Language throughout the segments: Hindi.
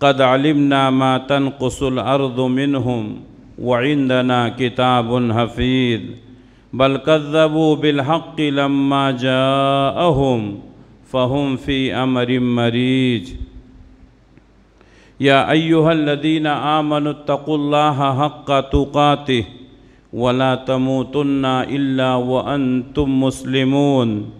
قد علمنا ما تنقص الأرض منهم وعندنا كتاب حفيظ بل كذبوا بالحق لما جاءهم فهم في أمر مريج يا أيها الذين آمنوا اتقوا الله حق تقاته ولا تموتن إلا وأنتم مسلمون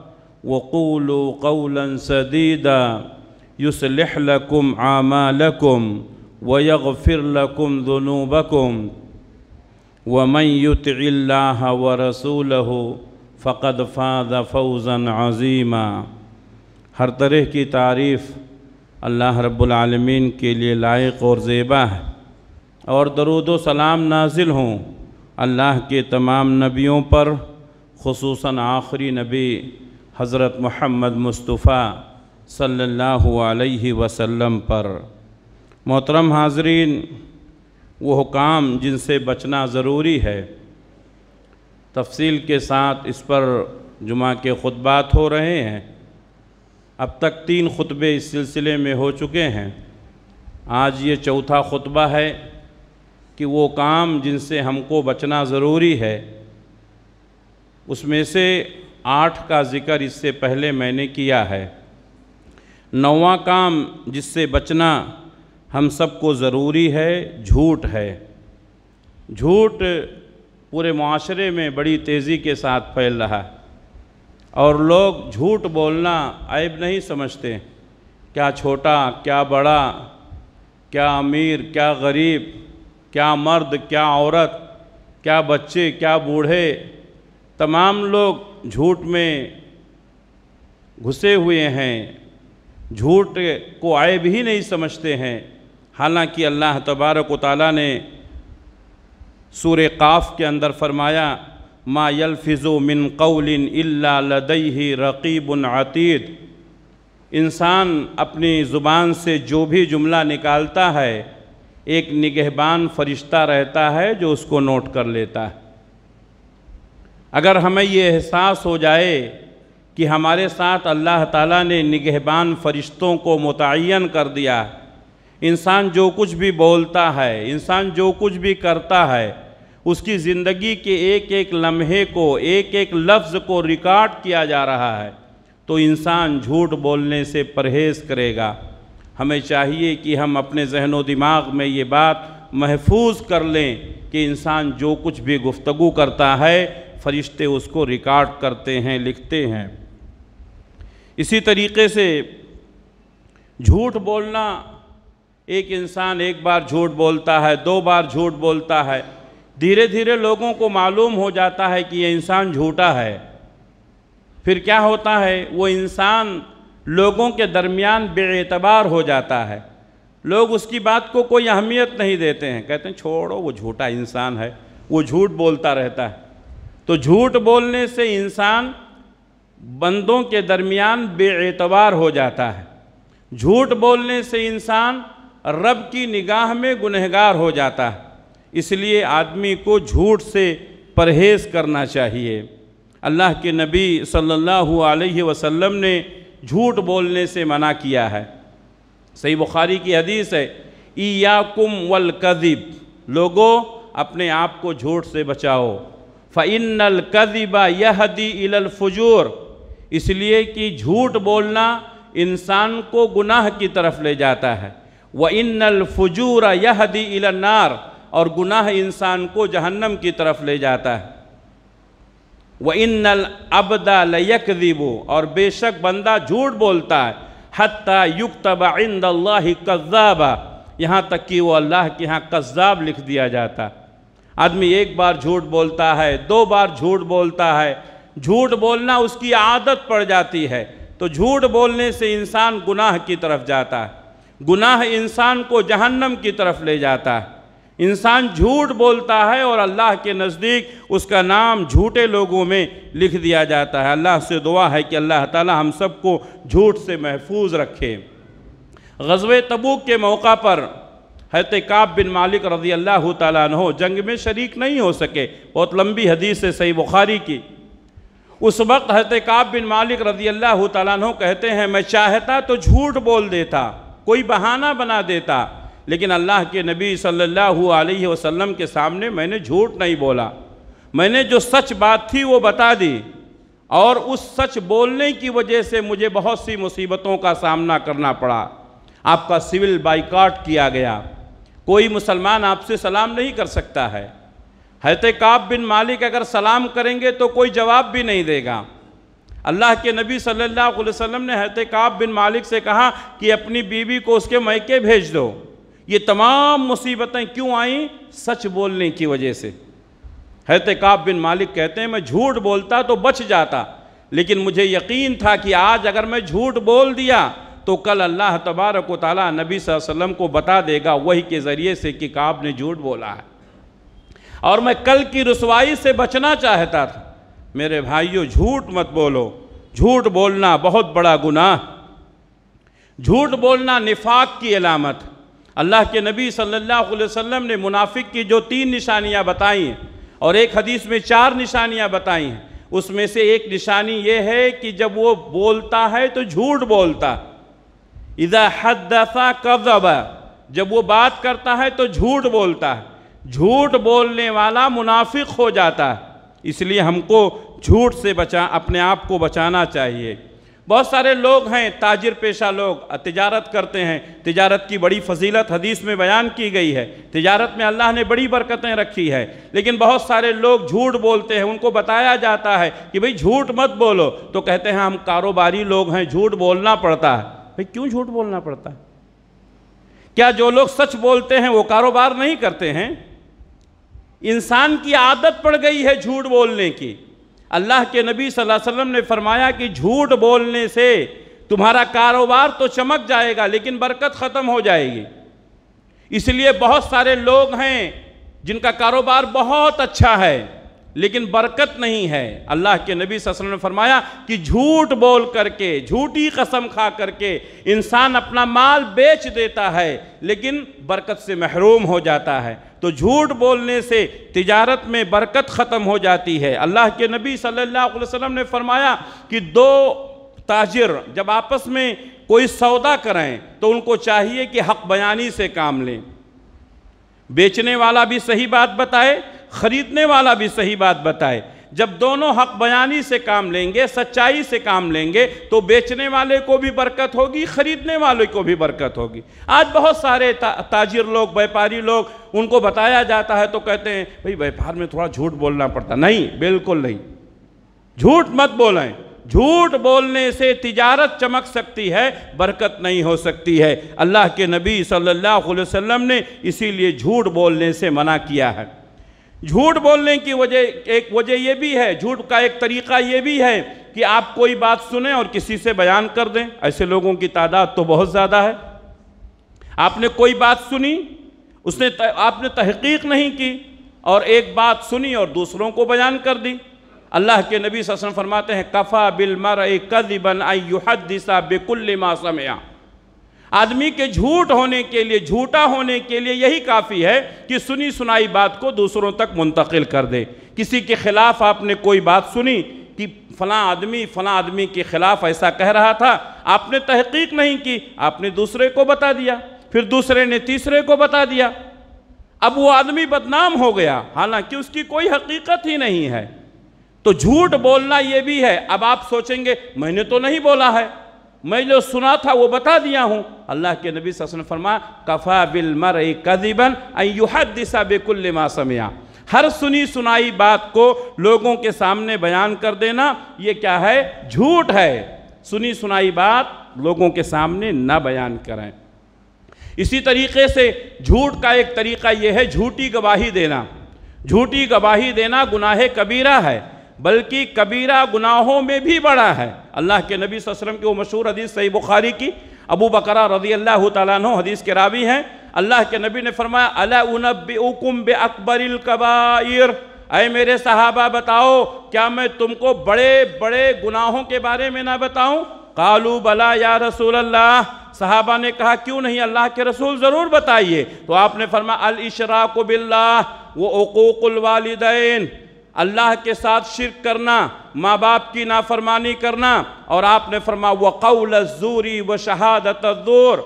وقولوا قولا سديدا يصلح لكم اعمالكم ويغفر لكم ذنوبكم ومن يطع الله ورسوله फ़कद फ़ाद फौज़न अजीमा हर तरह की तारीफ़ अल्लाह रब्लमीन के लिए लायक और ज़ेबा है और दरुद सलाम नाजिल हों अल्लाह के तमाम नबियों पर खसूस आखिरी नबी हज़रत महमद मुस्तफ़ा सल्लल्लाहु अलैहि वसल्लम पर मोहतरम हाजरीन वो हुकाम जिनसे बचना ज़रूरी है तफसील के साथ इस पर जुमा के खुतबात हो रहे हैं अब तक तीन खुतबे इस सिलसिले में हो चुके हैं आज ये चौथा खुतबा है कि वो काम जिनसे हमको बचना ज़रूरी है उसमें से आठ का जिक्र इससे पहले मैंने किया है नौवा काम जिससे बचना हम सबको ज़रूरी है झूठ है झूठ पूरे माशरे में बड़ी तेज़ी के साथ फैल रहा है और लोग झूठ बोलना ऐब नहीं समझते क्या छोटा क्या बड़ा क्या अमीर क्या गरीब क्या मर्द क्या औरत क्या बच्चे क्या बूढ़े तमाम लोग झूठ में घुसे हुए हैं झूठ को आए भी नहीं समझते हैं हालांकि अल्लाह तबारक ताली ने सूर काफ़ के अंदर फरमाया मा यलफिज़ो मिन कौलिन इल्ला लदई रकीबन आतीत इंसान अपनी ज़ुबान से जो भी जुमला निकालता है एक निगहबान फरिश्ता रहता है जो उसको नोट कर लेता है अगर हमें ये एहसास हो जाए कि हमारे साथ अल्लाह ताला ने निगहबान फरिश्तों को मुतन कर दिया इंसान जो कुछ भी बोलता है इंसान जो कुछ भी करता है उसकी ज़िंदगी के एक एक लम्हे को एक एक लफ्ज़ को रिकॉर्ड किया जा रहा है तो इंसान झूठ बोलने से परहेज़ करेगा हमें चाहिए कि हम अपने जहन दिमाग में ये बात महफूज कर लें कि इंसान जो कुछ भी गुफ्तगु करता है फरिश्ते उसको रिकॉर्ड करते हैं लिखते हैं इसी तरीके से झूठ बोलना एक इंसान एक बार झूठ बोलता है दो बार झूठ बोलता है धीरे धीरे लोगों को मालूम हो जाता है कि ये इंसान झूठा है फिर क्या होता है वो इंसान लोगों के दरमियान बेतबार हो जाता है लोग उसकी बात को कोई अहमियत नहीं देते हैं कहते हैं छोड़ो वो झूठा इंसान है वो झूठ बोलता रहता है तो झूठ बोलने से इंसान बंदों के दरमियान बेएतबार हो जाता है झूठ बोलने से इंसान रब की निगाह में गुनहगार हो जाता है इसलिए आदमी को झूठ से परहेज़ करना चाहिए अल्लाह के नबी सल्लल्लाहु अलैहि वसल्लम ने झूठ बोलने से मना किया है सही बुखारी की हदीस है ईयाकुम वल कदीब लोगों अपने आप को झूठ से बचाओ फ़ैनल कदिबा यहदी इलफजूर इसलिए कि झूठ बोलना इंसान को गुनाह की तरफ ले जाता है व इन्नल फजूर यहदी इलनार और गुनाह इंसान को जहन्नम की तरफ ले जाता है व इन्नल अबदा लयकदिबो और बेशक बंदा झूठ बोलता है हती युक्तबा इंद कज़ाबा यहाँ तक कि वो अल्लाह के यहाँ कज्जाब लिख दिया जाता है आदमी एक बार झूठ बोलता है दो बार झूठ बोलता है झूठ बोलना उसकी आदत पड़ जाती है तो झूठ बोलने से इंसान गुनाह की तरफ जाता है गुनाह इंसान को जहन्नम की तरफ ले जाता है इंसान झूठ बोलता है और अल्लाह के नज़दीक उसका नाम झूठे लोगों में लिख दिया जाता है अल्लाह से दुआ है कि अल्लाह ताला हम सबको झूठ से महफूज रखे गजवे तबूक के मौका पर हैत काब बिन मालिक रजी अल्लाह तहो जंग में शरीक नहीं हो सके बहुत लंबी हदीस है सही बुखारी की उस वक्त हैत काब बिन मालिक रजी अल्लाह तहो कहते हैं मैं चाहता तो झूठ बोल देता कोई बहाना बना देता लेकिन अल्लाह के नबी सल्लल्लाहु अलैहि वसल्लम के सामने मैंने झूठ नहीं बोला मैंने जो सच बात थी वो बता दी और उस सच बोलने की वजह से मुझे बहुत सी मुसीबतों का सामना करना पड़ा आपका सिविल बाइकाट किया गया कोई मुसलमान आपसे सलाम नहीं कर सकता है हजरत काब बिन मालिक अगर सलाम करेंगे तो कोई जवाब भी नहीं देगा अल्लाह के नबी सल्लल्लाहु अलैहि वसल्लम ने हजरत काब बिन मालिक से कहा कि अपनी बीवी को उसके मैके भेज दो ये तमाम मुसीबतें क्यों आईं सच बोलने की वजह से हजरत काब बिन मालिक कहते हैं मैं झूठ बोलता तो बच जाता लेकिन मुझे यकीन था कि आज अगर मैं झूठ बोल दिया तो कल अल्लाह तबारक ताली नबी वसल्लम को बता देगा वही के ज़रिए से कि काब ने झूठ बोला है और मैं कल की रसवाई से बचना चाहता था मेरे भाइयों झूठ मत बोलो झूठ बोलना बहुत बड़ा गुनाह झूठ बोलना निफाक की अलामत अल्लाह के नबी सल्लल्लाहु अलैहि वसल्लम ने मुनाफिक की जो तीन निशानियां बताई हैं और एक हदीस में चार निशानियां बताई हैं उसमें से एक निशानी ये है कि जब वो बोलता है तो झूठ बोलता है इज़ा हदसा कब जब वो बात करता है तो झूठ बोलता है झूठ बोलने वाला मुनाफिक हो जाता है इसलिए हमको झूठ से बचा अपने आप को बचाना चाहिए बहुत सारे लोग हैं ताजिर पेशा लोग तजारत करते हैं तजारत की बड़ी फजीलत हदीस में बयान की गई है तजारत में अल्लाह ने बड़ी बरकतें रखी है लेकिन बहुत सारे लोग झूठ बोलते हैं उनको बताया जाता है कि भाई झूठ मत बोलो तो कहते हैं हम कारोबारी लोग हैं झूठ बोलना पड़ता है भाई क्यों झूठ बोलना पड़ता है क्या जो लोग सच बोलते हैं वो कारोबार नहीं करते हैं इंसान की आदत पड़ गई है झूठ बोलने की अल्लाह के नबी सल्लल्लाहु अलैहि वसल्लम ने फरमाया कि झूठ बोलने से तुम्हारा कारोबार तो चमक जाएगा लेकिन बरकत ख़त्म हो जाएगी इसलिए बहुत सारे लोग हैं जिनका कारोबार बहुत अच्छा है लेकिन बरकत नहीं है अल्लाह के नबी वसल्लम ने फरमाया कि झूठ बोल करके झूठी कसम खा करके इंसान अपना माल बेच देता है लेकिन बरकत से महरूम हो जाता है तो झूठ बोलने से तिजारत में बरकत ख़त्म हो जाती है अल्लाह के नबी सल्लल्लाहु अलैहि वसल्लम ने फरमाया कि दो ताजिर जब आपस में कोई सौदा करें तो उनको चाहिए कि हक बयानी से काम लें बेचने वाला भी सही बात बताए खरीदने वाला भी सही बात बताए जब दोनों हक बयानी से काम लेंगे सच्चाई से काम लेंगे तो बेचने वाले को भी बरकत होगी ख़रीदने वाले को भी बरकत होगी आज बहुत सारे ता, ताजिर लोग व्यापारी लोग उनको बताया जाता है तो कहते हैं भाई व्यापार में थोड़ा झूठ बोलना पड़ता नहीं बिल्कुल नहीं झूठ मत बोलें झूठ बोलने से तिजारत चमक सकती है बरकत नहीं हो सकती है अल्लाह के नबी सल्लल्लाहु अलैहि वसल्लम ने इसीलिए झूठ बोलने से मना किया है झूठ बोलने की वजह एक वजह यह भी है झूठ का एक तरीका यह भी है कि आप कोई बात सुने और किसी से बयान कर दें ऐसे लोगों की तादाद तो बहुत ज़्यादा है आपने कोई बात सुनी उसने आपने तहकीक नहीं की और एक बात सुनी और दूसरों को बयान कर दी अल्लाह के नबी ससन फरमाते हैं कफ़ा बिल मर कदिबन अयुहदसा बेकुल्ल मासमया आदमी के झूठ होने के लिए झूठा होने के लिए यही काफ़ी है कि सुनी सुनाई बात को दूसरों तक मुंतकिल कर दे किसी के ख़िलाफ़ आपने कोई बात सुनी कि फला आदमी फला आदमी के ख़िलाफ़ ऐसा कह रहा था आपने तहकीक नहीं की आपने दूसरे को बता दिया फिर दूसरे ने तीसरे को बता दिया अब वो आदमी बदनाम हो गया हालांकि उसकी कोई हकीकत ही नहीं है तो झूठ बोलना ये भी है अब आप सोचेंगे मैंने तो नहीं बोला है मैं जो सुना था वो बता दिया हूँ अल्लाह के नबी ससन फरमा कफ़ा बिल मर कदिबन दिशा बेकुल मासमिया हर सुनी सुनाई बात को लोगों के सामने बयान कर देना ये क्या है झूठ है सुनी सुनाई बात लोगों के सामने ना बयान करें इसी तरीके से झूठ का एक तरीका यह है झूठी गवाही देना झूठी गवाही देना गुनाह कबीरा है बल्कि कबीरा गुनाहों में भी बड़ा है अल्लाह के नबी वसल्लम की वो मशहूर हदीस सही बुखारी की अबू बकरा रजी अल्लाह तु हदीस के रावी हैं अल्लाह के नबी ने फरमाया अलाउनबुकुम अय मेरे सहाबा बताओ क्या मैं तुमको बड़े बड़े गुनाहों के बारे में ना बताऊं कालू बला या रसूल अल्लाह साहबा ने कहा क्यों नहीं अल्लाह के रसूल ज़रूर बताइए तो आपने फरमा अल इशराक बिल्ला वो उकूकुल वालदेन अल्लाह के साथ शिरक करना माँ बाप की नाफरमानी करना और आपने फरमा व कौल जूरी व शहादत दूर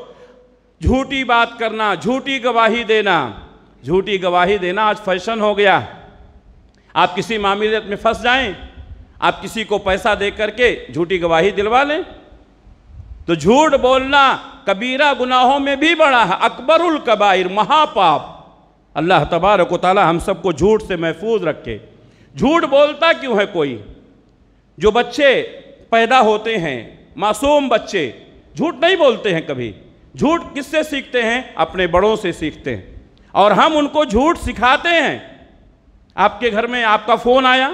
झूठी बात करना झूठी गवाही देना झूठी गवाही देना आज फैशन हो गया आप किसी मामलियत में फंस जाएं आप किसी को पैसा दे करके झूठी गवाही दिलवा लें तो झूठ बोलना कबीरा गुनाहों में भी बड़ा है अकबरुल कबाइर महापाप अल्लाह तबारक ताली हम सबको झूठ से महफूज रखे झूठ बोलता क्यों है कोई जो बच्चे पैदा होते हैं मासूम बच्चे झूठ नहीं बोलते हैं कभी झूठ किससे सीखते हैं अपने बड़ों से सीखते हैं और हम उनको झूठ सिखाते हैं आपके घर में आपका फ़ोन आया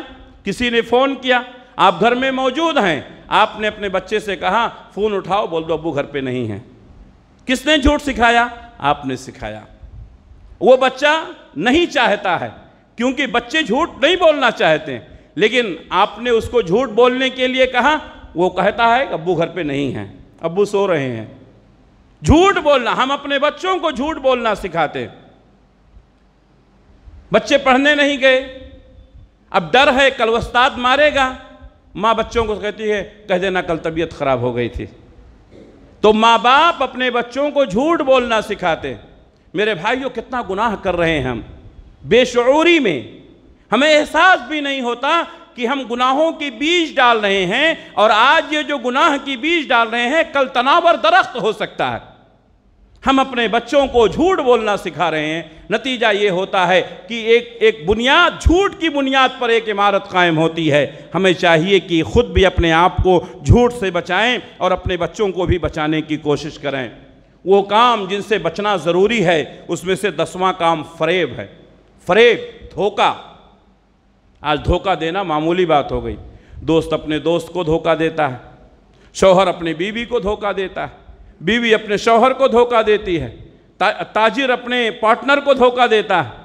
किसी ने फ़ोन किया आप घर में मौजूद हैं आपने अपने बच्चे से कहा फ़ोन उठाओ बोल दो अबू घर पे नहीं है किसने झूठ सिखाया आपने सिखाया वो बच्चा नहीं चाहता है क्योंकि बच्चे झूठ नहीं बोलना चाहते लेकिन आपने उसको झूठ बोलने के लिए कहा वो कहता है कि अबू घर पे नहीं है अबू सो रहे हैं झूठ बोलना हम अपने बच्चों को झूठ बोलना सिखाते बच्चे पढ़ने नहीं गए अब डर है कल उस्ताद मारेगा माँ बच्चों को कहती है कह देना कल तबीयत खराब हो गई थी तो माँ बाप अपने बच्चों को झूठ बोलना सिखाते मेरे भाइयों कितना गुनाह कर रहे हैं हम बेशूरी में हमें एहसास भी नहीं होता कि हम गुनाहों के बीज डाल रहे हैं और आज ये जो गुनाह की बीज डाल रहे हैं कल तनावर दरख्त हो सकता है हम अपने बच्चों को झूठ बोलना सिखा रहे हैं नतीजा ये होता है कि एक एक बुनियाद झूठ की बुनियाद पर एक इमारत कायम होती है हमें चाहिए कि खुद भी अपने आप को झूठ से बचाएं और अपने बच्चों को भी बचाने की कोशिश करें वो काम जिनसे बचना ज़रूरी है उसमें से दसवां काम फरेब है फरेब धोखा आज धोखा देना मामूली बात हो गई दोस्त अपने दोस्त को धोखा देता है शौहर अपने बीवी को धोखा देता है बीवी अपने शौहर को धोखा देती है ता, ताजिर अपने पार्टनर को धोखा देता है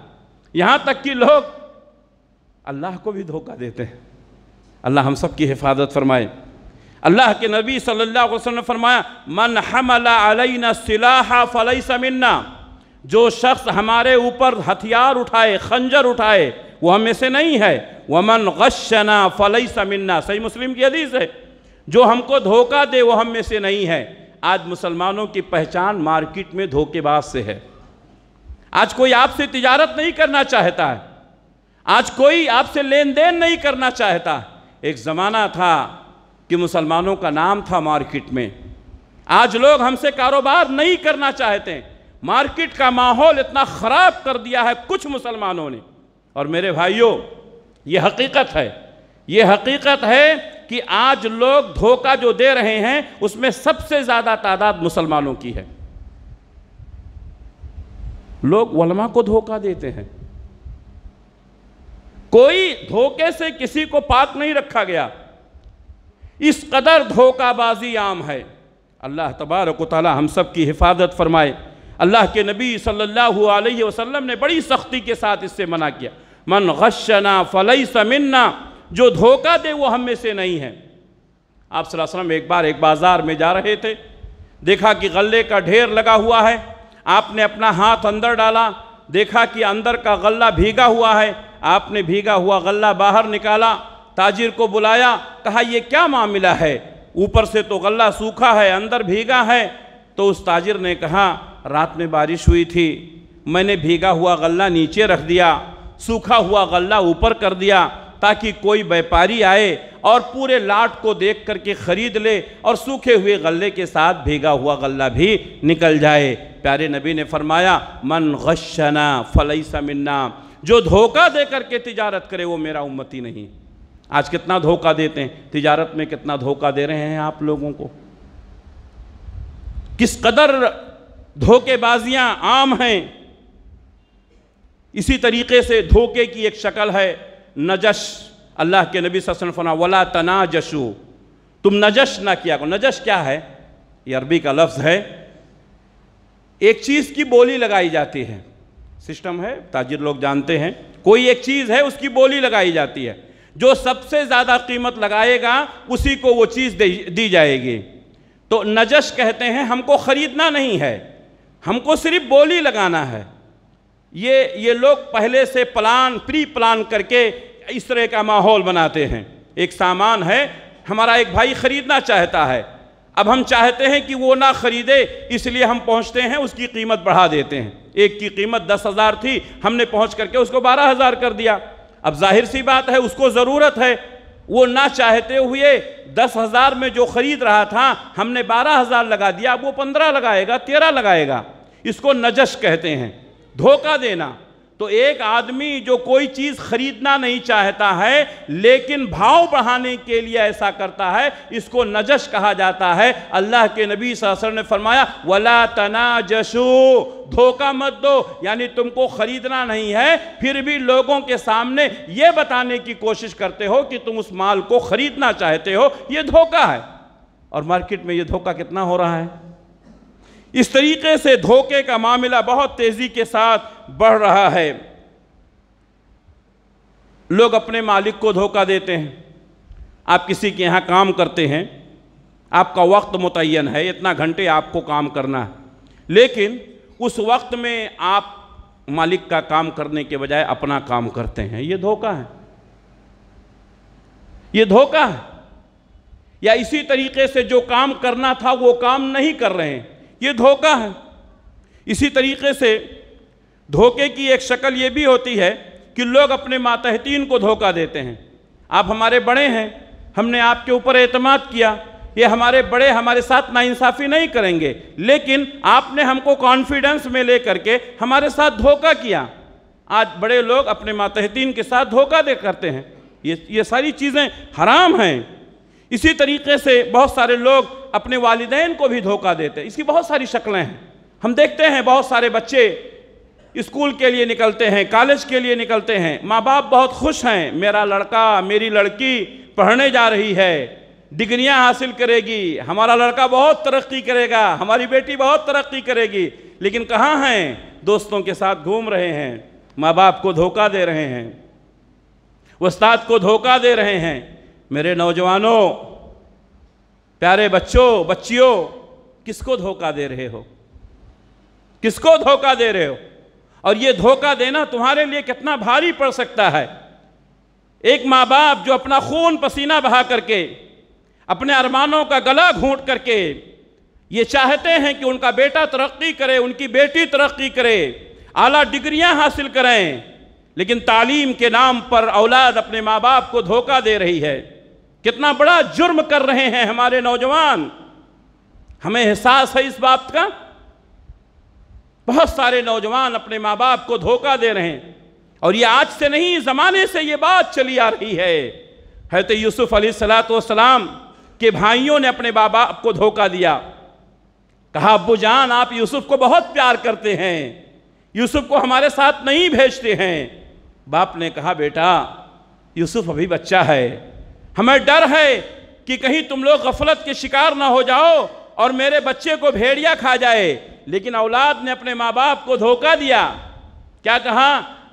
यहाँ तक कि लोग अल्लाह को भी धोखा देते हैं अल्लाह हम सब की हिफाजत फरमाए अल्लाह के नबी सल्लल्लाहु अलैहि वसल्लम ने फरमाया मन हमला अलैना सिलाहा फलैसा मिन्ना जो शख्स हमारे ऊपर हथियार उठाए खंजर उठाए वो हमें से नहीं है वमन गशना फलई समन्ना सही मुस्लिम की हदीस है जो हमको धोखा दे वो हम में से नहीं है आज मुसलमानों की पहचान मार्केट में धोखेबाज से है आज कोई आपसे तिजारत नहीं करना चाहता है आज कोई आपसे लेन देन नहीं करना चाहता एक ज़माना था कि मुसलमानों का नाम था मार्केट में आज लोग हमसे कारोबार नहीं करना चाहते हैं मार्केट का माहौल इतना ख़राब कर दिया है कुछ मुसलमानों ने और मेरे भाइयों ये हकीकत है ये हकीकत है कि आज लोग धोखा जो दे रहे हैं उसमें सबसे ज़्यादा तादाद मुसलमानों की है लोग वलमा को धोखा देते हैं कोई धोखे से किसी को पाक नहीं रखा गया इस कदर धोखाबाजी आम है अल्लाह तबारक हम सब की हिफाजत फरमाए अल्लाह के नबी सल्लल्लाहु अलैहि वसल्लम ने बड़ी सख्ती के साथ इससे मना किया मन गशना फलई समन्ना जो धोखा दे वो हम में से नहीं है आप सलाम एक बार एक बाज़ार में जा रहे थे देखा कि गले का ढेर लगा हुआ है आपने अपना हाथ अंदर डाला देखा कि अंदर का गला भीगा हुआ है आपने भीगा हुआ गला बाहर निकाला ताजिर को बुलाया कहा यह क्या मामला है ऊपर से तो गला सूखा है अंदर भीगा है तो उस ताजिर ने कहा रात में बारिश हुई थी मैंने भीगा हुआ गल्ला नीचे रख दिया सूखा हुआ गल्ला ऊपर कर दिया ताकि कोई व्यापारी आए और पूरे लाट को देख करके ख़रीद ले और सूखे हुए गले के साथ भीगा हुआ गला भी निकल जाए प्यारे नबी ने फरमाया मन गशना फलई समन्ना जो धोखा दे करके तिजारत करे वो मेरा उम्मती नहीं आज कितना धोखा देते हैं तिजारत में कितना धोखा दे रहे हैं आप लोगों को किस कदर धोखेबाजियां आम हैं इसी तरीके से धोखे की एक शक्ल है नजश अल्लाह के नबी सना वला तना जशु तुम नजश ना किया करो नजश क्या है ये अरबी का लफ्ज़ है एक चीज़ की बोली लगाई जाती है सिस्टम है ताजिर लोग जानते हैं कोई एक चीज़ है उसकी बोली लगाई जाती है जो सबसे ज़्यादा कीमत लगाएगा उसी को वो चीज़ दी जाएगी तो नजश कहते हैं हमको ख़रीदना नहीं है हमको सिर्फ बोली लगाना है ये ये लोग पहले से प्लान प्री प्लान करके इस तरह का माहौल बनाते हैं एक सामान है हमारा एक भाई ख़रीदना चाहता है अब हम चाहते हैं कि वो ना ख़रीदे इसलिए हम पहुंचते हैं उसकी कीमत बढ़ा देते हैं एक की कीमत दस हज़ार थी हमने पहुंच करके उसको बारह हज़ार कर दिया अब जाहिर सी बात है उसको ज़रूरत है वो ना चाहते हुए दस हज़ार में जो ख़रीद रहा था हमने बारह हज़ार लगा दिया अब वो पंद्रह लगाएगा तेरह लगाएगा इसको नजश कहते हैं धोखा देना तो एक आदमी जो कोई चीज़ खरीदना नहीं चाहता है लेकिन भाव बढ़ाने के लिए ऐसा करता है इसको नजश कहा जाता है अल्लाह के नबी सर ने फरमाया वला तना जशो धोखा मत दो यानी तुमको खरीदना नहीं है फिर भी लोगों के सामने ये बताने की कोशिश करते हो कि तुम उस माल को खरीदना चाहते हो यह धोखा है और मार्केट में यह धोखा कितना हो रहा है इस तरीके से धोखे का मामला बहुत तेज़ी के साथ बढ़ रहा है लोग अपने मालिक को धोखा देते हैं आप किसी के यहाँ काम करते हैं आपका वक्त मुतन है इतना घंटे आपको काम करना है लेकिन उस वक्त में आप मालिक का काम करने के बजाय अपना काम करते हैं ये धोखा है ये धोखा है या इसी तरीके से जो काम करना था वो काम नहीं कर रहे हैं ये धोखा है इसी तरीके से धोखे की एक शक्ल ये भी होती है कि लोग अपने मातहतीन को धोखा देते हैं आप हमारे बड़े हैं हमने आपके ऊपर अतमाद किया ये हमारे बड़े हमारे साथ नाइंसाफ़ी नहीं करेंगे लेकिन आपने हमको कॉन्फिडेंस में ले करके हमारे साथ धोखा किया आज बड़े लोग अपने मातहतीन के साथ धोखा दे करते हैं ये ये सारी चीज़ें हराम हैं इसी तरीके से बहुत सारे लोग अपने वालदेन को भी धोखा देते हैं इसकी बहुत सारी शक्लें हैं हम देखते हैं बहुत सारे बच्चे स्कूल के लिए निकलते हैं कॉलेज के लिए निकलते हैं माँ बाप बहुत खुश हैं मेरा लड़का मेरी लड़की पढ़ने जा रही है डिग्रियाँ हासिल करेगी हमारा लड़का बहुत तरक्की करेगा हमारी बेटी बहुत तरक्की करेगी लेकिन कहाँ हैं दोस्तों के साथ घूम रहे हैं माँ बाप को धोखा दे रहे हैं उस्ताद को धोखा दे रहे हैं मेरे नौजवानों प्यारे बच्चों बच्चियों किसको धोखा दे रहे हो किसको धोखा दे रहे हो और ये धोखा देना तुम्हारे लिए कितना भारी पड़ सकता है एक माँ बाप जो अपना खून पसीना बहा करके अपने अरमानों का गला घूंट करके ये चाहते हैं कि उनका बेटा तरक्की करे उनकी बेटी तरक्की करे आला डिग्रियां हासिल करें लेकिन तालीम के नाम पर औलाद अपने माँ बाप को धोखा दे रही है कितना बड़ा जुर्म कर रहे हैं हमारे नौजवान हमें एहसास है इस बात का बहुत सारे नौजवान अपने माँ बाप को धोखा दे रहे हैं और ये आज से नहीं ज़माने से ये बात चली आ रही है है तो यूसुफ अली सलाम के भाइयों ने अपने बाबा को धोखा दिया कहा अबू जान आप यूसुफ को बहुत प्यार करते हैं यूसुफ को हमारे साथ नहीं भेजते हैं बाप ने कहा बेटा यूसुफ अभी बच्चा है हमें डर है कि कहीं तुम लोग गफलत के शिकार ना हो जाओ और मेरे बच्चे को भेड़िया खा जाए लेकिन औलाद ने अपने माँ बाप को धोखा दिया क्या कहा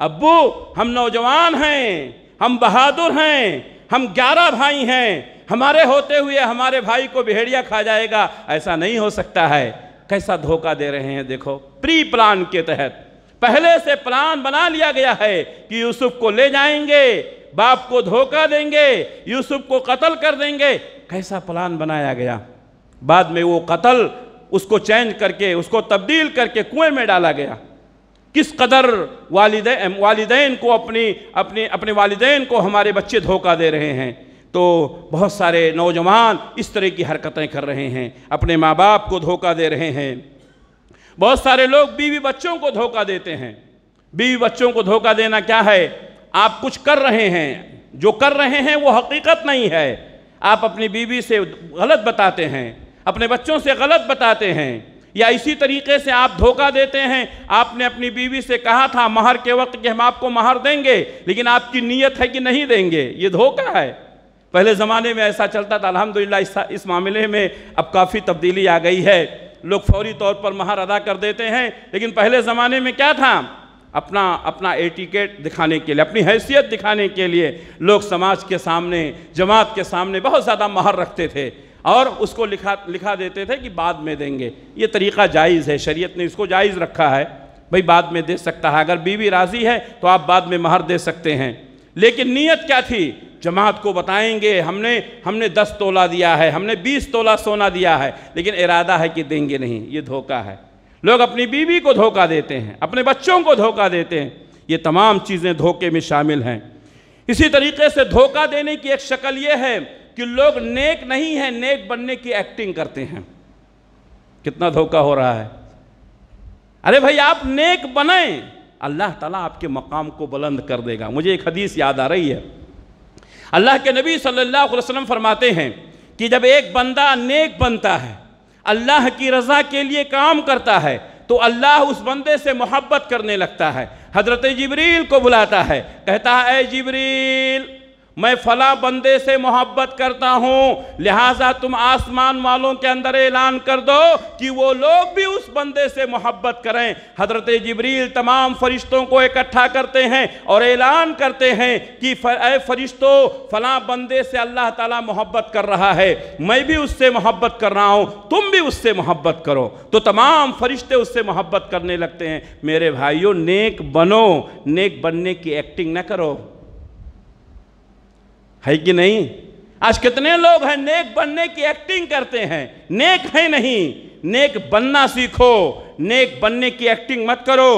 अब्बू हम नौजवान हैं हम बहादुर हैं हम ग्यारह भाई हैं हमारे होते हुए हमारे भाई को भेड़िया खा जाएगा ऐसा नहीं हो सकता है कैसा धोखा दे रहे हैं देखो प्री प्लान के तहत पहले से प्लान बना लिया गया है कि यूसुफ को ले जाएंगे बाप को धोखा देंगे यूसुफ को कत्ल कर देंगे कैसा प्लान बनाया गया बाद में वो कत्ल उसको चेंज करके उसको तब्दील करके कुएं में डाला गया किस कदर वालिद वालदेन को अपनी अपनी अपने वालदेन को हमारे बच्चे धोखा दे रहे हैं तो बहुत सारे नौजवान इस तरह की हरकतें कर रहे हैं अपने माँ बाप को धोखा दे रहे हैं बहुत सारे लोग बीवी बच्चों को धोखा देते हैं बीवी बच्चों को धोखा देना क्या है आप कुछ कर रहे हैं जो कर रहे हैं वो हकीकत नहीं है आप अपनी बीवी से गलत बताते हैं अपने बच्चों से गलत बताते हैं या इसी तरीके से आप धोखा देते हैं आपने अपनी बीवी से कहा था महर के वक्त कि हम आपको महर देंगे लेकिन आपकी नीयत है कि नहीं देंगे ये धोखा है पहले ज़माने में ऐसा चलता था अलहमदिल्ला इस, इस मामले में अब काफ़ी तब्दीली आ गई है लोग फौरी तौर पर महर अदा कर देते हैं लेकिन पहले ज़माने में क्या था अपना अपना एटिकेट दिखाने के लिए अपनी हैसियत दिखाने के लिए लोग समाज के सामने जमात के सामने बहुत ज़्यादा महर रखते थे और उसको लिखा लिखा देते थे कि बाद में देंगे ये तरीक़ा जायज़ है शरीयत ने इसको जायज़ रखा है भाई बाद में दे सकता है अगर बीवी राज़ी है तो आप बाद में महर दे सकते हैं लेकिन नीयत क्या थी जमात को बताएंगे हमने हमने दस तोला दिया है हमने बीस तोला सोना दिया है लेकिन इरादा है कि देंगे नहीं ये धोखा है लोग अपनी बीवी को धोखा देते हैं अपने बच्चों को धोखा देते हैं ये तमाम चीज़ें धोखे में शामिल हैं इसी तरीके से धोखा देने की एक शक्ल ये है कि लोग नेक नहीं हैं नेक बनने की एक्टिंग करते हैं कितना धोखा हो रहा है अरे भाई आप नेक बनाए अल्लाह ताला आपके मकाम को बुलंद कर देगा मुझे एक हदीस याद आ रही है अल्लाह के नबी सल्लल्लाहु अलैहि वसल्लम फरमाते हैं कि जब एक बंदा नेक बनता है अल्लाह की रज़ा के लिए काम करता है तो अल्लाह उस बंदे से मोहब्बत करने लगता है हज़रत जबरील को बुलाता है कहता है ए जबरील मैं फला बंदे से मोहब्बत करता हूँ लिहाजा तुम आसमान वालों के अंदर ऐलान कर दो कि वो लोग भी उस बंदे से मोहब्बत करें हजरत जबरील तमाम फरिश्तों को इकट्ठा करते हैं और ऐलान करते हैं कि अय फरिश्तों फला बंदे से अल्लाह ताला मोहब्बत कर रहा है मैं भी उससे मोहब्बत कर रहा हूँ तुम भी उससे मोहब्बत करो तो तमाम फरिश्ते उससे मोहब्बत करने लगते हैं मेरे भाइयों नेक बनो नेक बनने की एक्टिंग ना करो है कि नहीं आज कितने लोग हैं नेक बनने की एक्टिंग करते हैं नेक है नहीं नेक बनना सीखो नेक बनने की एक्टिंग मत करो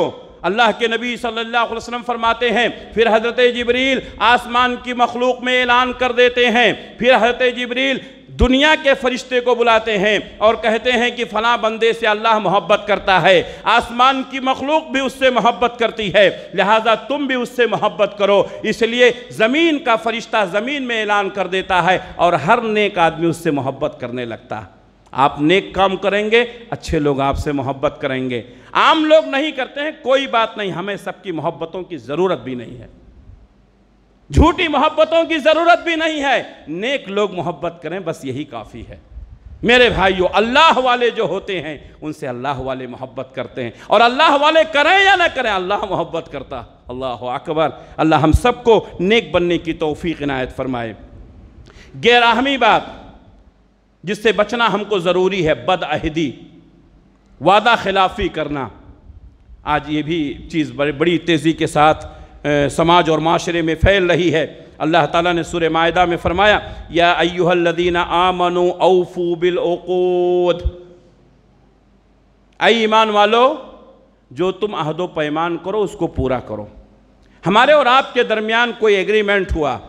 अल्लाह के नबी सल्लल्लाहु अलैहि वसल्लम फरमाते हैं फिर हज़रत जबरील आसमान की मखलूक में ऐलान कर देते हैं फिर हज़रत जबरील दुनिया के फरिश्ते को बुलाते हैं और कहते हैं कि फ़लाँ बंदे से अल्लाह मोहब्बत करता है आसमान की मखलूक भी उससे मोहब्बत करती है लिहाजा तुम भी उससे मोहब्बत करो इसलिए ज़मीन का फरिश्ता ज़मीन में ऐलान कर देता है और हर नेक आदमी उससे मोहब्बत करने लगता है आप नेक काम करेंगे अच्छे लोग आपसे मोहब्बत करेंगे आम लोग नहीं करते हैं कोई बात नहीं हमें सबकी मोहब्बतों की ज़रूरत भी नहीं है झूठी मोहब्बतों की ज़रूरत भी नहीं है नेक लोग मोहब्बत करें बस यही काफ़ी है मेरे भाइयों अल्लाह वाले जो होते हैं उनसे अल्लाह वाले मोहब्बत करते हैं और अल्लाह वाले करें या ना करें अल्लाह मोहब्बत करता अल्लाह अकबर अल्लाह हम सबको नेक बनने की तोफ़ी इनायत फरमाए गैरहमी बात जिससे बचना हमको ज़रूरी है बदअहदी वादा खिलाफी करना आज ये भी चीज़ बड़ी बड़ी तेज़ी के साथ समाज और माशरे में फैल रही है अल्लाह ताला ने सुर माहा में फरमाया या अयुहल्लदीना आमनु औफू बिल ओकोद आई ईमान वालो जो तुम अहदो पैमान करो उसको पूरा करो हमारे और आपके दरमियान कोई एग्रीमेंट हुआ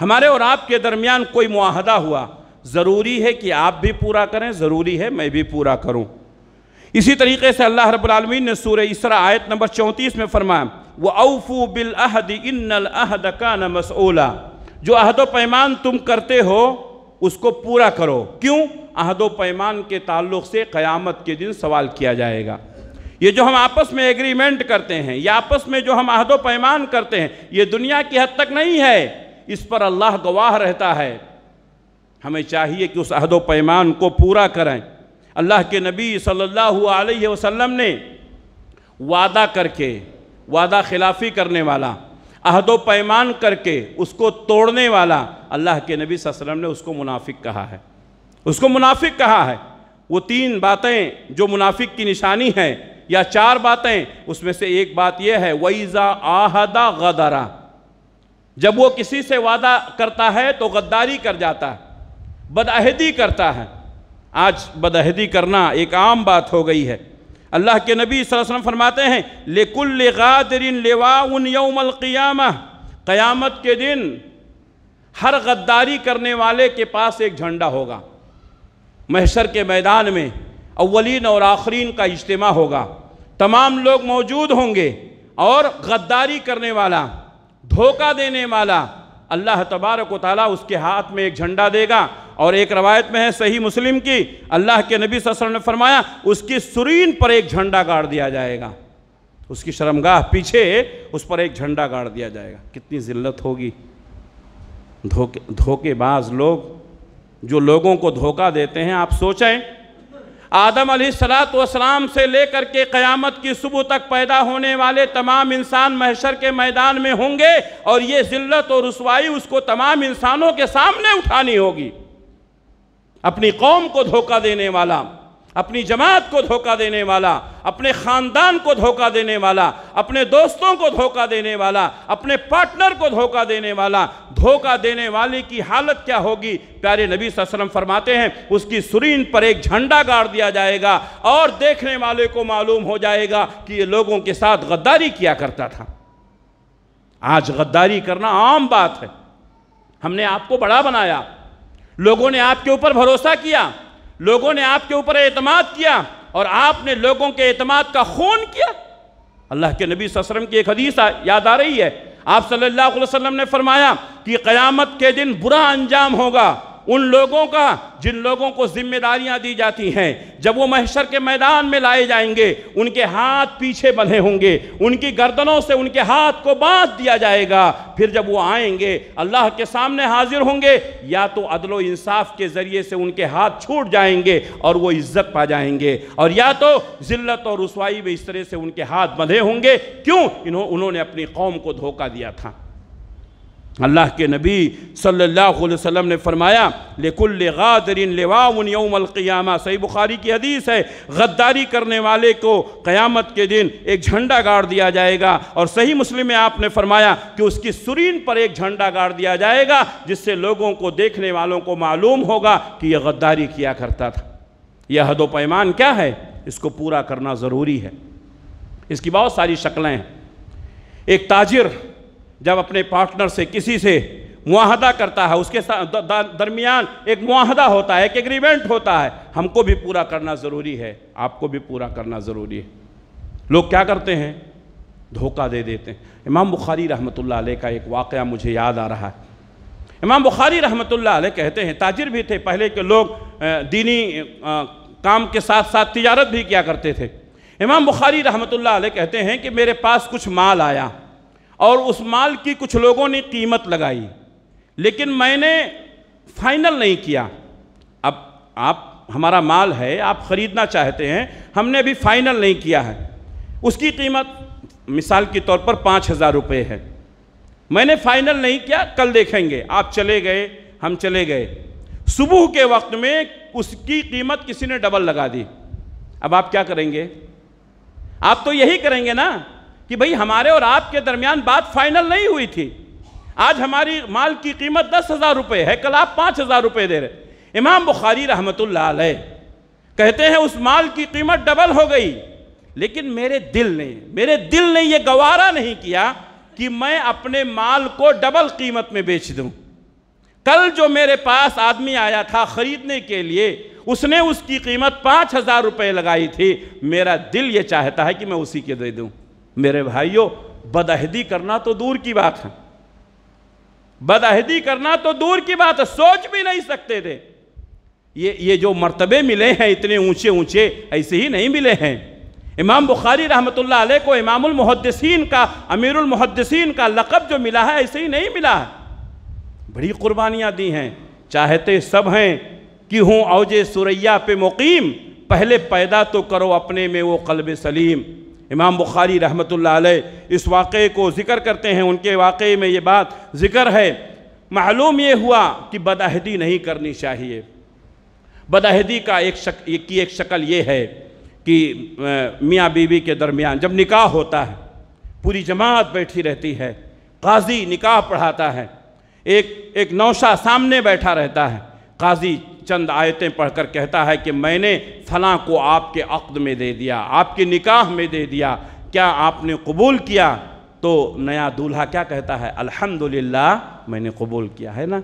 हमारे और आपके दरमियान कोई माहदा हुआ ज़रूरी है कि आप भी पूरा करें ज़रूरी है मैं भी पूरा करूं इसी तरीके से अल्लाह रबालमीन ने सूर इसरा आयत नंबर चौंतीस में फरमाया व अवफू बिल अहद इन अहद का न मसोला जो अहदो पैमान तुम करते हो उसको पूरा करो क्यों अहदो पैमान के ताल्लुक से क़यामत के दिन सवाल किया जाएगा ये जो हम आपस में एग्रीमेंट करते हैं या आपस में जो हम अहदो पैमान करते हैं ये दुनिया की हद तक नहीं है इस पर अल्लाह गवाह रहता है हमें चाहिए कि उस अहद पैमान को पूरा करें अल्लाह के नबी सल्लल्लाहु अलैहि वसल्लम ने वादा करके वादा खिलाफ़ी करने वाला अहद पैमान करके उसको तोड़ने वाला अल्लाह के नबी वसल्लम ने उसको मुनाफिक कहा है उसको मुनाफिक कहा है वो तीन बातें जो मुनाफिक की निशानी है या चार बातें उसमें से एक बात यह है वईज़ा आहदा गदारा जब वो किसी से वादा करता है तो गद्दारी कर जाता है बदहदी करता है आज बदहदी करना एक आम बात हो गई है अल्लाह के नबी वसल्लम फरमाते हैं लेकुल गादरिन लेवा उन यौमल क़यामत के दिन हर गद्दारी करने वाले के पास एक झंडा होगा महशर के मैदान में अवलिन और आखरीन का इज्तम होगा तमाम लोग मौजूद होंगे और गद्दारी करने वाला धोखा देने वाला अल्लाह तबारक ताली उसके हाथ में एक झंडा देगा और एक रवायत में है सही मुस्लिम की अल्लाह के नबी वसल्लम ने फरमाया उसकी सुरीन पर एक झंडा गाड़ दिया जाएगा उसकी शर्मगाह पीछे उस पर एक झंडा गाड़ दिया जाएगा कितनी ज़िल्लत होगी धोखे धोखेबाज लोग जो लोगों को धोखा देते हैं आप सोचें आदम सलात वाम से लेकर के क़यामत की सुबह तक पैदा होने वाले तमाम इंसान महशर के मैदान में होंगे और ये ज़िल्लत और रसवाई उसको तमाम इंसानों के सामने उठानी होगी अपनी कौम को धोखा देने वाला अपनी जमात को धोखा देने वाला अपने ख़ानदान को धोखा देने वाला अपने दोस्तों को धोखा देने वाला अपने पार्टनर को धोखा देने वाला धोखा देने वाले की हालत क्या होगी प्यारे नबी वसल्लम फरमाते हैं उसकी सुरीन पर एक झंडा गाड़ दिया जाएगा और देखने वाले को मालूम हो जाएगा कि ये लोगों के साथ गद्दारी किया करता था आज गद्दारी करना आम बात है हमने आपको बड़ा बनाया लोगों ने आपके ऊपर भरोसा किया लोगों ने आपके ऊपर एतमाद किया और आपने लोगों के एतमाद का खून किया अल्लाह के नबी ससरम की एक हदीस याद आ रही है आप सल्लल्लाहु अलैहि वसल्लम ने फरमाया कि क़यामत के दिन बुरा अंजाम होगा उन लोगों का जिन लोगों को जिम्मेदारियां दी जाती हैं जब वो महशर के मैदान में लाए जाएंगे उनके हाथ पीछे बंधे होंगे उनकी गर्दनों से उनके हाथ को बांध दिया जाएगा फिर जब वो आएंगे अल्लाह के सामने हाजिर होंगे या तो अदलो इंसाफ के ज़रिए से उनके हाथ छूट जाएंगे और वो इज्जत पा जाएंगे और या तो जिल्लत और रसवाई में इस तरह से उनके हाथ बंधे होंगे क्यों इन्हों उन्होंने अपनी कौम को धोखा दिया था अल्लाह के नबी सल्लल्लाहु अलैहि वसल्लम ने फरमाया लेकुल गादरिन लेवाउन यौमलक़ियामा सही बुखारी की हदीस है गद्दारी करने वाले को क़यामत के दिन एक झंडा गाड़ दिया जाएगा और सही मुस्लिम में आपने फरमाया कि उसकी सुरीन पर एक झंडा गाड़ दिया जाएगा जिससे लोगों को देखने वालों को मालूम होगा कि यह गद्दारी किया करता था यह हदोपैमान पैमान क्या है इसको पूरा करना ज़रूरी है इसकी बहुत सारी शक्लें हैं एक ताजिर जब अपने पार्टनर से किसी से माहदा करता है उसके साथ दरमियान एक माहदा होता है एक एग्रीमेंट होता है हमको भी पूरा करना ज़रूरी है आपको भी पूरा करना ज़रूरी है लोग क्या करते हैं धोखा दे देते हैं इमाम बुखारी रहमत का एक वाक़ मुझे याद आ रहा है इमाम बुखारी रहमत कहते हैं ताजिर भी थे पहले के लोग दीनी काम के साथ साथ तिजारत भी किया करते थे इमाम बुखारी रहमत कहते हैं कि मेरे पास कुछ माल आया और उस माल की कुछ लोगों ने कीमत लगाई लेकिन मैंने फाइनल नहीं किया अब आप हमारा माल है आप ख़रीदना चाहते हैं हमने अभी फाइनल नहीं किया है उसकी कीमत मिसाल के तौर पर पाँच हज़ार रुपये है मैंने फाइनल नहीं किया कल देखेंगे आप चले गए हम चले गए सुबह के वक्त में उसकी कीमत किसी ने डबल लगा दी अब आप क्या करेंगे आप तो यही करेंगे ना कि भाई हमारे और आपके दरमियान बात फाइनल नहीं हुई थी आज हमारी माल की कीमत दस हज़ार रुपये है कल आप पाँच हज़ार रुपये दे रहे इमाम बुखारी रहमत कहते हैं उस माल की कीमत डबल हो गई लेकिन मेरे दिल ने मेरे दिल ने यह गवारा नहीं किया कि मैं अपने माल को डबल कीमत में बेच दूं कल जो मेरे पास आदमी आया था ख़रीदने के लिए उसने उसकी कीमत पांच हज़ार रुपये लगाई थी मेरा दिल ये चाहता है कि मैं उसी के दे दूं मेरे भाइयों बदहदी करना तो दूर की बात है बदहदी करना तो दूर की बात है सोच भी नहीं सकते थे ये ये जो मर्तबे मिले हैं इतने ऊंचे ऊंचे ऐसे ही नहीं मिले हैं इमाम बुखारी रहमतुल्लाह अलैह को इमामुल का अमीरुल मुहद्दसीन का लक़ब जो मिला है ऐसे ही नहीं मिला है बड़ी कुर्बानियाँ दी हैं चाहते सब हैं कि हूँ औजे सुरैया पे मुकीम पहले पैदा तो करो अपने में वो कलब सलीम इमाम बुखारी रहमत इस वाक़े को ज़िक्र करते हैं उनके वाक़े में ये बात ज़िक्र है मालूम ये हुआ कि बदाहदी नहीं करनी चाहिए बदाहदी का एक शक की एक शक्ल ये है कि मियाँ बीवी के दरमियान जब निकाह होता है पूरी जमात बैठी रहती है काजी निकाह पढ़ाता है एक एक नौशा सामने बैठा रहता है काजी चंद आयतें पढ़कर कहता है कि मैंने फला को आपके अक्द में दे दिया आपके निकाह में दे दिया क्या आपने कबूल किया तो नया दूल्हा क्या कहता है अल्हम्दुलिल्लाह मैंने कबूल किया है ना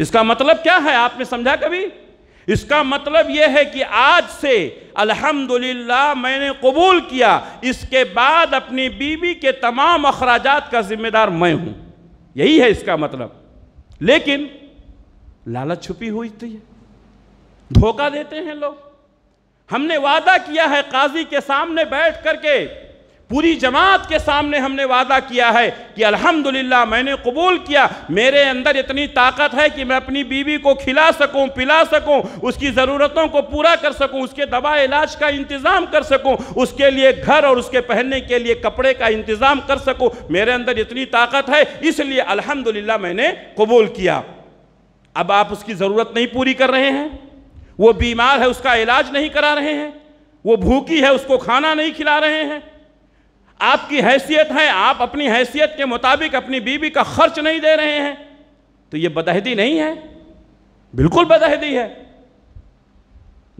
इसका मतलब क्या है आपने समझा कभी इसका मतलब यह है कि आज से अल्हम्दुलिल्लाह मैंने कबूल किया इसके बाद अपनी बीवी के तमाम अखराजात का ज़िम्मेदार मैं हूं यही है इसका मतलब लेकिन लालच छुपी हुई थी तो धोखा देते हैं लोग हमने वादा किया है काजी के सामने बैठ करके पूरी जमात के सामने हमने वादा किया है कि अल्हम्दुलिल्लाह मैंने कबूल किया मेरे अंदर इतनी ताकत है कि मैं अपनी बीवी को खिला सकूं पिला सकूं उसकी ज़रूरतों को पूरा कर सकूं उसके दवा इलाज का इंतज़ाम कर सकूं उसके लिए घर और उसके पहनने के लिए कपड़े का इंतज़ाम कर सकूं मेरे अंदर इतनी ताकत है इसलिए अलहमदिल्ला मैंने कबूल किया अब आप उसकी ज़रूरत नहीं पूरी कर रहे हैं वो बीमार है उसका इलाज नहीं करा रहे हैं वो भूखी है उसको खाना नहीं खिला रहे हैं आपकी हैसियत है आप अपनी हैसियत के मुताबिक अपनी बीवी का खर्च नहीं दे रहे हैं तो ये बदहदी नहीं है बिल्कुल बदहदी है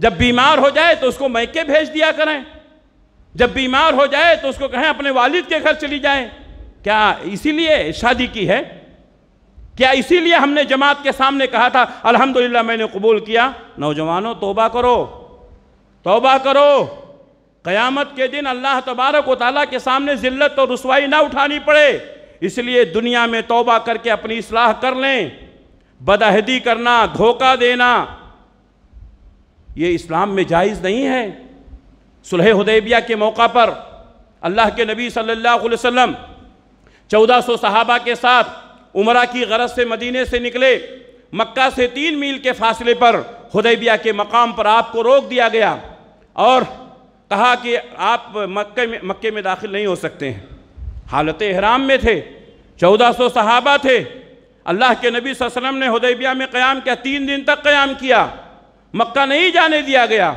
जब बीमार हो जाए तो उसको मैके भेज दिया करें जब बीमार हो जाए तो उसको कहें अपने वालिद के घर चली जाए क्या इसीलिए शादी की है क्या इसीलिए हमने जमात के सामने कहा था अल्हम्दुलिल्लाह मैंने कबूल किया नौजवानों तोबा करो तोबा करो क़यामत के दिन अल्लाह तबारक वाली के सामने ज़िल्लत और रसवाई ना उठानी पड़े इसलिए दुनिया में तोबा करके अपनी इसलाह कर लें बदहदी करना धोखा देना ये इस्लाम में जायज़ नहीं है सुलह हदैबिया के मौका पर अल्लाह के नबी सल्लल्लाहु अलैहि वसल्लम सौ सहाबा के साथ उमरा की गरज से मदीने से निकले मक्का से तीन मील के फासले पर हदैबिया के मकाम पर आपको रोक दिया गया और कहा कि आप मक्के में मक्के में दाखिल नहीं हो सकते हैं हालत हराम में थे चौदह सौ सहाबा थे अल्लाह के नबी वसम ने हदैबिया में क़्याम किया तीन दिन तक क़्याम किया मक्का नहीं जाने दिया गया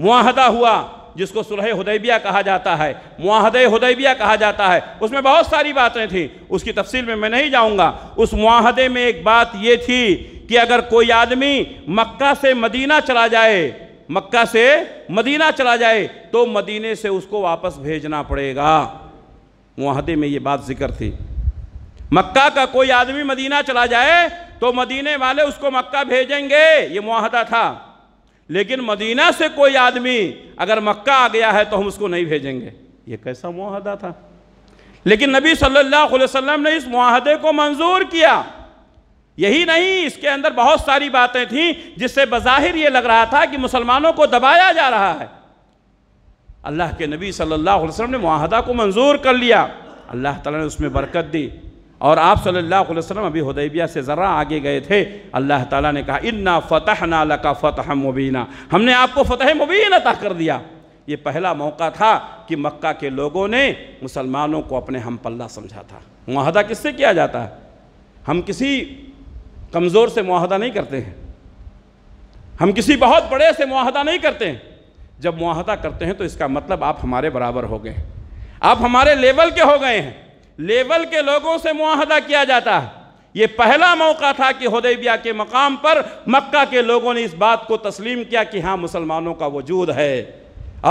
मुआहदा हुआ जिसको सुलह हदैबिया कहा जाता है माहदे हदैबिया कहा जाता है उसमें बहुत सारी बातें थी उसकी तफसील में मैं नहीं जाऊँगा उस माहदे में एक बात ये थी कि अगर कोई आदमी मक्का से मदीना चला जाए मक्का से मदीना चला जाए तो मदीने से उसको वापस भेजना पड़ेगा माहदे में ये बात जिक्र थी मक्का का कोई आदमी मदीना चला जाए तो मदीने वाले उसको मक्का भेजेंगे ये माहदा था लेकिन मदीना से कोई आदमी अगर मक्का आ गया है तो हम उसको नहीं भेजेंगे ये कैसा माहदा था लेकिन नबी सल्लल्लाहु अलैहि वसल्लम ने इस माहदे को मंजूर किया यही नहीं इसके अंदर बहुत सारी बातें थीं जिससे बज़ाहिर ये लग रहा था कि मुसलमानों को दबाया जा रहा है अल्लाह के नबी सल्लल्लाहु अलैहि वसल्लम ने माहदा को मंजूर कर लिया अल्लाह तला ने उसमें बरकत दी और आप सल्लल्लाहु अलैहि वसल्लम अभी हदैबिया से ज़रा आगे गए थे अल्लाह ताला ने कहा इन्ना फ़तह नाला का फ़तह मुबीना हमने आपको फ़तह मुबीन अता कर दिया ये पहला मौका था कि मक्का के लोगों ने मुसलमानों को अपने हम पल्ला समझा था माहदा किससे किया जाता है हम किसी कमज़ोर से माहदा नहीं करते हैं हम किसी बहुत बड़े से माहदा नहीं करते हैं जब माहदा करते हैं तो इसका मतलब आप हमारे बराबर हो गए आप हमारे लेवल के हो गए हैं लेवल के लोगों से मुआहदा किया जाता है ये पहला मौका था कि हदेबिया के मकाम पर मक्का के लोगों ने इस बात को तस्लीम किया कि हाँ मुसलमानों का वजूद है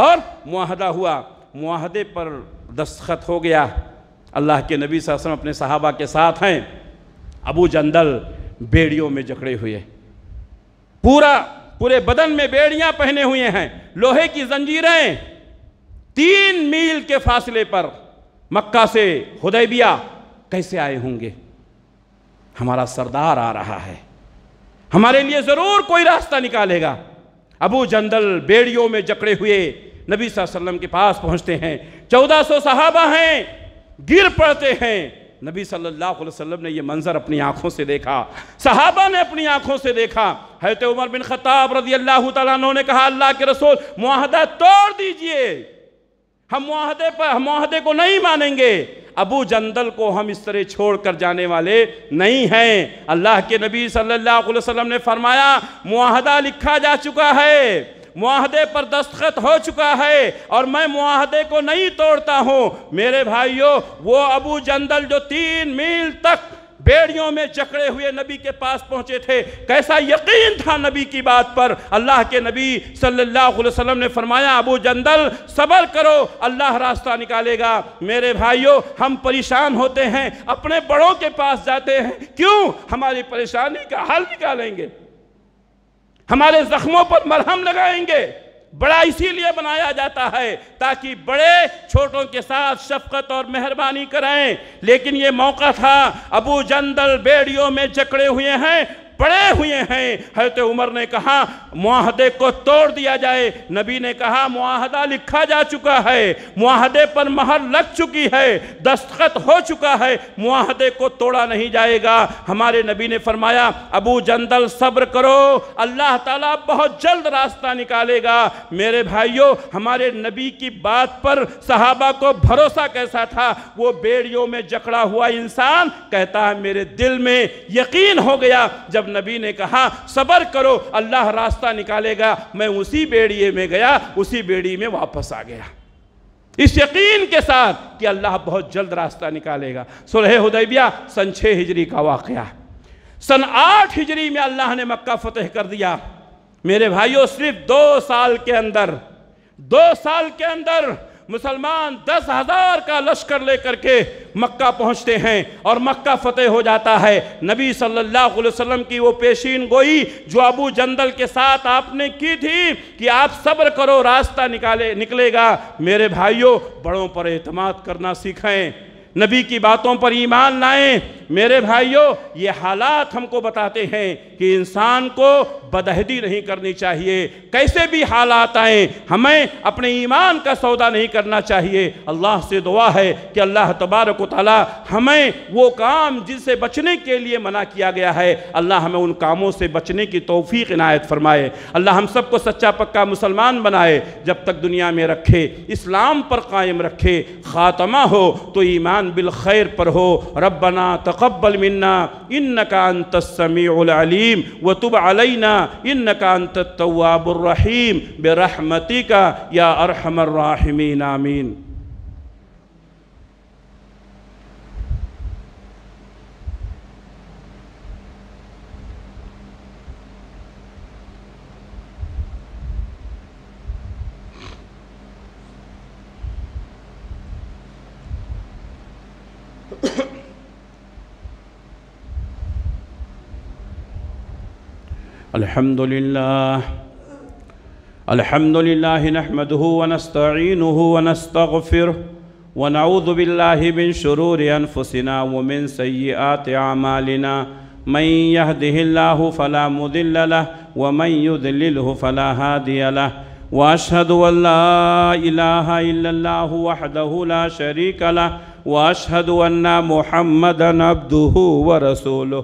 और माहदा हुआ मुआहदे पर दस्तखत हो गया अल्लाह के नबी वसम अपने सहाबा के साथ हैं अबू जंदल बेड़ियों में जकड़े हुए पूरा पूरे बदन में बेड़ियां पहने हुए हैं लोहे की जंजीरें तीन मील के फासले पर मक्का से हुदैबिया कैसे आए होंगे हमारा सरदार आ रहा है हमारे लिए ज़रूर कोई रास्ता निकालेगा अबू जंदल बेड़ियों में जकड़े हुए नबी वसल्लम के पास पहुंचते हैं चौदह सौ सहाबा हैं गिर पड़ते हैं नबी सल्लल्लाहु अलैहि वसल्लम ने यह मंज़र अपनी आंखों से देखा सहाबा ने अपनी आंखों से देखा तो उमर बिन खताब रजी अल्लाह तुमने ने कहा अल्लाह के रसूल माहदा तोड़ दीजिए हम माहदे पर हम माहदे को नहीं मानेंगे अबू जंदल को हम इस तरह छोड़ कर जाने वाले नहीं हैं अल्लाह के नबी सल्लल्लाहु अलैहि वसल्लम ने फरमाया माहदा लिखा जा चुका है माहदे पर दस्तखत हो चुका है और मैं माहदे को नहीं तोड़ता हूँ मेरे भाइयों वो अबू जंदल जो तीन मील तक बेड़ियों में जकड़े हुए नबी के पास पहुंचे थे कैसा यकीन था नबी की बात पर अल्लाह के नबी सल्लल्लाहु अलैहि वसल्लम ने फरमाया अबू जंदल सबर करो अल्लाह रास्ता निकालेगा मेरे भाइयों हम परेशान होते हैं अपने बड़ों के पास जाते हैं क्यों हमारी परेशानी का हल निकालेंगे हमारे जख्मों पर मरहम लगाएंगे बड़ा इसीलिए बनाया जाता है ताकि बड़े छोटों के साथ शफकत और मेहरबानी कराएं लेकिन ये मौका था अबू जंदल बेड़ियों में जकड़े हुए हैं पड़े हुए हैं हजरत उमर ने कहा मुआहदे को तोड़ दिया जाए नबी ने कहा मुआहदा लिखा जा चुका है मुआहदे पर महर लग चुकी है दस्तखत हो चुका है मुआहदे को तोड़ा नहीं जाएगा हमारे नबी ने फरमाया अबू जंदल सब्र करो अल्लाह ताला बहुत जल्द रास्ता निकालेगा मेरे भाइयों हमारे नबी की बात पर सहाबा को भरोसा कैसा था वो बेड़ियों में जकड़ा हुआ इंसान कहता है मेरे दिल में यकीन हो गया जब जब नबी ने कहा सबर करो अल्लाह रास्ता निकालेगा मैं उसी बेड़िए में गया उसी बेड़ी में वापस आ गया इस यकीन के साथ कि अल्लाह बहुत जल्द रास्ता निकालेगा सुलह हदैबिया सन छः हिजरी का वाक़ सन आठ हिजरी में अल्लाह ने मक्का फतेह कर दिया मेरे भाइयों सिर्फ दो साल के अंदर दो साल के अंदर मुसलमान दस हजार का लश्कर लेकर के मक्का पहुंचते हैं और मक्का फतेह हो जाता है नबी सल्लल्लाहु अलैहि वसल्लम की वो पेशीन गोई जो अबू जंदल के साथ आपने की थी कि आप सब्र करो रास्ता निकाले निकलेगा मेरे भाइयों बड़ों पर अतमाद करना सीखें नबी की बातों पर ईमान लाएं मेरे भाइयों ये हालात हमको बताते हैं कि इंसान को बदहदी नहीं करनी चाहिए कैसे भी हालात आए हमें अपने ईमान का सौदा नहीं करना चाहिए अल्लाह से दुआ है कि अल्लाह तबारक ताली हमें वो काम जिनसे बचने के लिए मना किया गया है अल्लाह हमें उन कामों से बचने की तोफ़ी इनायत फरमाए अल्लाह हम सबको सच्चा पक्का मुसलमान बनाए जब तक दुनिया में रखे इस्लाम पर कायम रखे ख़ात्मा हो तो ईमान ایمان بالخیر پر ہو ربنا تقبل منا انکا انت السمیع العلیم وتب علینا انکا انت التواب الرحیم برحمتی کا یا ارحم الراحمین آمین الحمد لله الحمد لله نحمده ونستعينه ونستغفره ونعوذ بالله من شرور أنفسنا ومن سيئات أعمالنا من يهده الله فلا مذل له ومن يذلله فلا هادي له واشهد ان لا اله الا الله وحده لا شريك له واشهد ان محمدا عبده ورسوله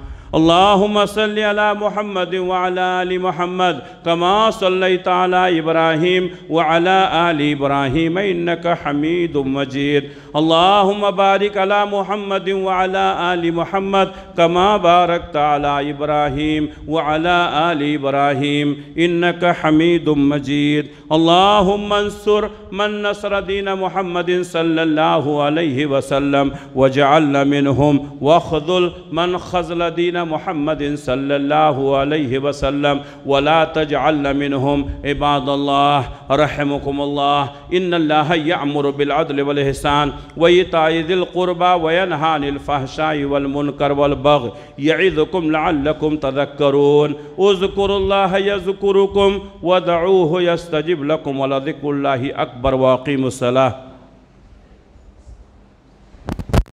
अल्लाहुम्मसल्लि अला मोहम्मद वाली मोहम्मद कमा सल्ली ताला इब्राहीम वाला आल इब्राहीम इन्नक हमीद मजीद अल्लाहुम बारिक अला मोहम्मद वाला आल मोहम्मद कमा बारक ताला इब्राहीम वाला आल इब्राहीम इन्नक हमीद मजीद अल्लाहुम्मंसुर मन नसर दीन मोहम्मद सल्लल्लाहु अलैहि वसल्लम वजअल मिनहुम वखदुल मन खजल दीन محمد صلى الله عليه وسلم ولا تجعلنا منهم عباد الله رحمكم الله إن الله يأمر بالعدل والإحسان وإيتاء ذي القربى وينهى عن الفحشاء والمنكر والبغي يعظكم لعلكم تذكرون اذكروا الله يذكركم ودعوه يستجب لكم ولذكر الله أكبر وأقيموا الصلاة